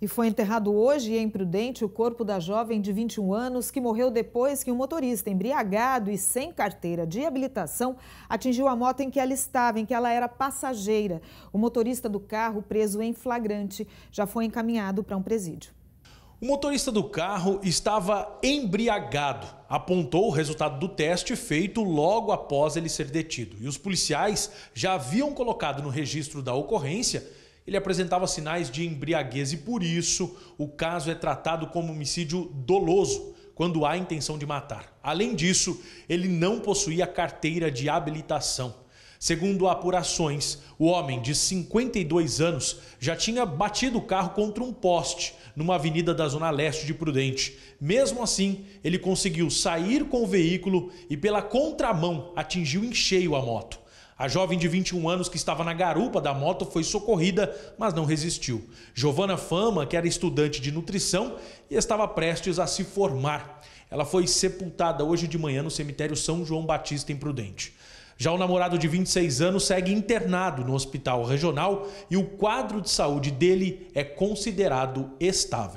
E foi enterrado hoje em Prudente o corpo da jovem de 21 anos que morreu depois que um motorista embriagado e sem carteira de habilitação atingiu a moto em que ela estava, em que ela era passageira. O motorista do carro, preso em flagrante, já foi encaminhado para um presídio. O motorista do carro estava embriagado, apontou o resultado do teste feito logo após ele ser detido. E os policiais já haviam colocado no registro da ocorrência ele apresentava sinais de embriaguez e, por isso, o caso é tratado como homicídio doloso, quando há intenção de matar. Além disso, ele não possuía carteira de habilitação. Segundo apurações, o homem de 52 anos já tinha batido o carro contra um poste numa avenida da zona leste de Prudente. Mesmo assim, ele conseguiu sair com o veículo e, pela contramão, atingiu em cheio a moto. A jovem de 21 anos que estava na garupa da moto foi socorrida, mas não resistiu. Giovana Fama, que era estudante de nutrição e estava prestes a se formar. Ela foi sepultada hoje de manhã no cemitério São João Batista em Prudente. Já o namorado de 26 anos segue internado no hospital regional e o quadro de saúde dele é considerado estável.